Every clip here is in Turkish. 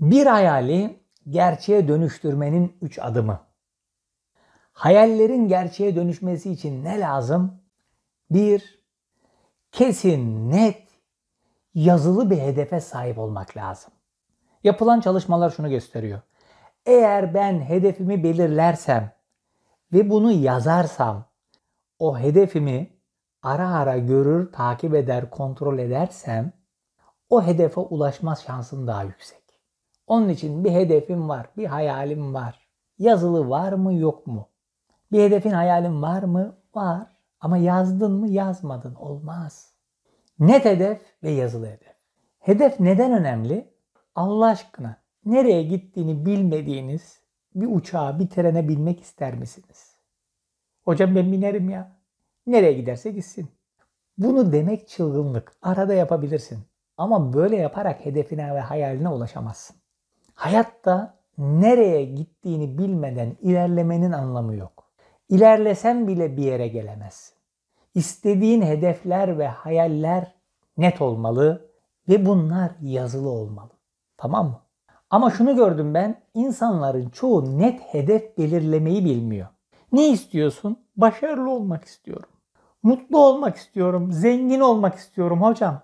Bir hayali gerçeğe dönüştürmenin üç adımı. Hayallerin gerçeğe dönüşmesi için ne lazım? Bir Kesin, net, yazılı bir hedefe sahip olmak lazım. Yapılan çalışmalar şunu gösteriyor. Eğer ben hedefimi belirlersem ve bunu yazarsam o hedefimi ara ara görür, takip eder, kontrol edersem o hedefe ulaşma şansım daha yüksek. Onun için bir hedefim var, bir hayalim var. Yazılı var mı yok mu? Bir hedefin hayalin var mı? Var. Ama yazdın mı yazmadın olmaz. Net hedef ve yazılı hedef. Hedef neden önemli? Allah aşkına nereye gittiğini bilmediğiniz bir uçağa, bir trene binmek ister misiniz? Hocam ben binerim ya. Nereye giderse gitsin. Bunu demek çılgınlık. Arada yapabilirsin. Ama böyle yaparak hedefine ve hayaline ulaşamazsın. Hayatta nereye gittiğini bilmeden ilerlemenin anlamı yok. İlerlesen bile bir yere gelemezsin. İstediğin hedefler ve hayaller net olmalı ve bunlar yazılı olmalı. Tamam mı? Ama şunu gördüm ben, insanların çoğu net hedef belirlemeyi bilmiyor. Ne istiyorsun? Başarılı olmak istiyorum. Mutlu olmak istiyorum, zengin olmak istiyorum hocam.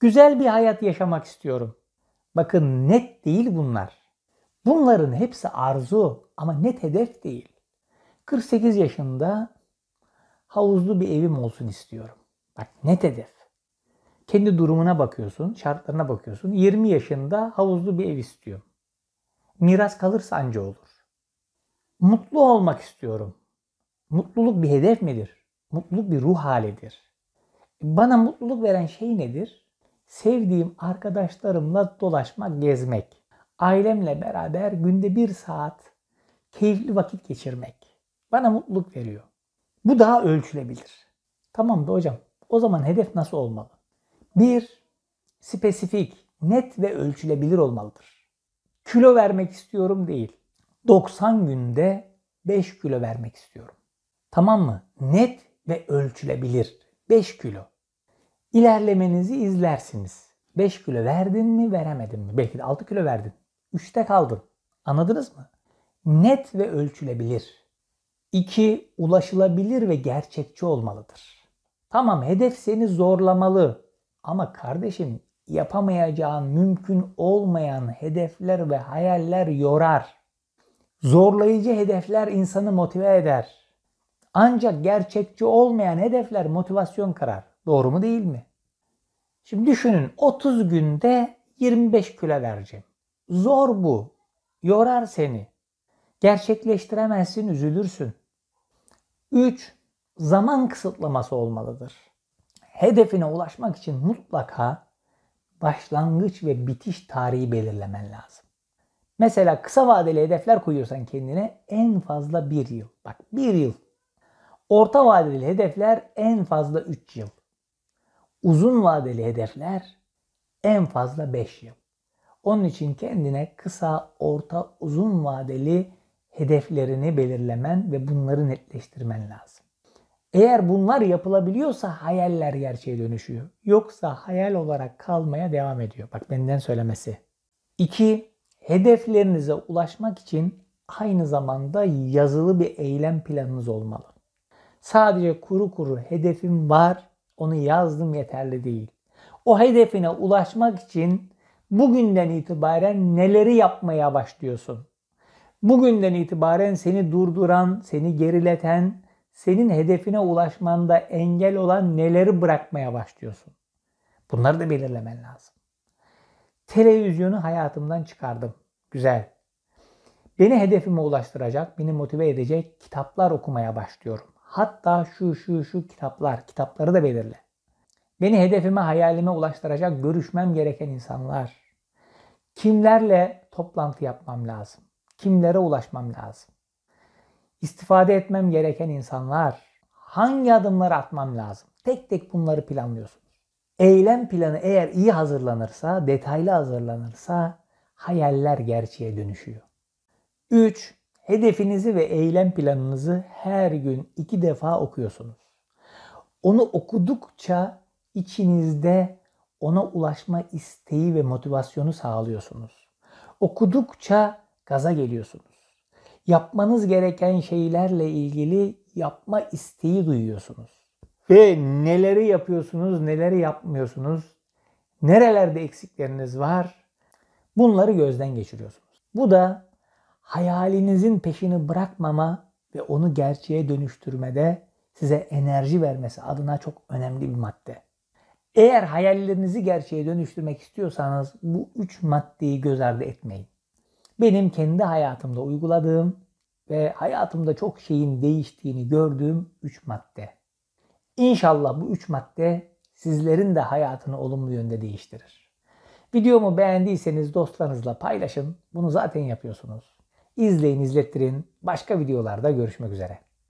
Güzel bir hayat yaşamak istiyorum. Bakın net değil bunlar. Bunların hepsi arzu ama net hedef değil. 48 yaşında havuzlu bir evim olsun istiyorum. Bak net hedef. Kendi durumuna bakıyorsun, şartlarına bakıyorsun. 20 yaşında havuzlu bir ev istiyorum. Miras kalırsa anca olur. Mutlu olmak istiyorum. Mutluluk bir hedef midir? Mutluluk bir ruh halidir. Bana mutluluk veren şey nedir? sevdiğim arkadaşlarımla dolaşmak, gezmek. Ailemle beraber günde bir saat keyifli vakit geçirmek bana mutluluk veriyor. Bu daha ölçülebilir. Tamam da hocam o zaman hedef nasıl olmalı? Bir, spesifik, net ve ölçülebilir olmalıdır. Kilo vermek istiyorum değil. 90 günde 5 kilo vermek istiyorum. Tamam mı? Net ve ölçülebilir. 5 kilo ilerlemenizi izlersiniz. 5 kilo verdin mi veremedin mi? Belki de 6 kilo verdin. 3'te kaldın. Anladınız mı? Net ve ölçülebilir. 2. Ulaşılabilir ve gerçekçi olmalıdır. Tamam hedef seni zorlamalı. Ama kardeşim yapamayacağın, mümkün olmayan hedefler ve hayaller yorar. Zorlayıcı hedefler insanı motive eder. Ancak gerçekçi olmayan hedefler motivasyon karar. Doğru mu değil mi? Şimdi düşünün 30 günde 25 kilo vereceğim. Zor bu. Yorar seni. Gerçekleştiremezsin, üzülürsün. 3. Zaman kısıtlaması olmalıdır. Hedefine ulaşmak için mutlaka başlangıç ve bitiş tarihi belirlemen lazım. Mesela kısa vadeli hedefler koyuyorsan kendine en fazla 1 yıl. Bak 1 yıl. Orta vadeli hedefler en fazla 3 yıl. Uzun vadeli hedefler en fazla 5 yıl. Onun için kendine kısa, orta, uzun vadeli hedeflerini belirlemen ve bunları netleştirmen lazım. Eğer bunlar yapılabiliyorsa hayaller gerçeğe dönüşüyor. Yoksa hayal olarak kalmaya devam ediyor. Bak benden söylemesi. 2. Hedeflerinize ulaşmak için aynı zamanda yazılı bir eylem planınız olmalı. Sadece kuru kuru hedefim var onu yazdım yeterli değil. O hedefine ulaşmak için bugünden itibaren neleri yapmaya başlıyorsun? Bugünden itibaren seni durduran, seni gerileten, senin hedefine ulaşmanda engel olan neleri bırakmaya başlıyorsun? Bunları da belirlemen lazım. Televizyonu hayatımdan çıkardım. Güzel. Beni hedefime ulaştıracak, beni motive edecek kitaplar okumaya başlıyorum. Hatta şu şu şu kitaplar, kitapları da belirle. Beni hedefime, hayalime ulaştıracak görüşmem gereken insanlar. Kimlerle toplantı yapmam lazım? Kimlere ulaşmam lazım? İstifade etmem gereken insanlar. Hangi adımları atmam lazım? Tek tek bunları planlıyorsunuz. Eylem planı eğer iyi hazırlanırsa, detaylı hazırlanırsa hayaller gerçeğe dönüşüyor. 3. Hedefinizi ve eylem planınızı her gün iki defa okuyorsunuz. Onu okudukça içinizde ona ulaşma isteği ve motivasyonu sağlıyorsunuz. Okudukça gaza geliyorsunuz. Yapmanız gereken şeylerle ilgili yapma isteği duyuyorsunuz. Ve neleri yapıyorsunuz, neleri yapmıyorsunuz, nerelerde eksikleriniz var bunları gözden geçiriyorsunuz. Bu da hayalinizin peşini bırakmama ve onu gerçeğe dönüştürmede size enerji vermesi adına çok önemli bir madde. Eğer hayallerinizi gerçeğe dönüştürmek istiyorsanız bu üç maddeyi göz ardı etmeyin. Benim kendi hayatımda uyguladığım ve hayatımda çok şeyin değiştiğini gördüğüm üç madde. İnşallah bu üç madde sizlerin de hayatını olumlu yönde değiştirir. Videomu beğendiyseniz dostlarınızla paylaşın. Bunu zaten yapıyorsunuz. İzleyin, izlettirin. Başka videolarda görüşmek üzere.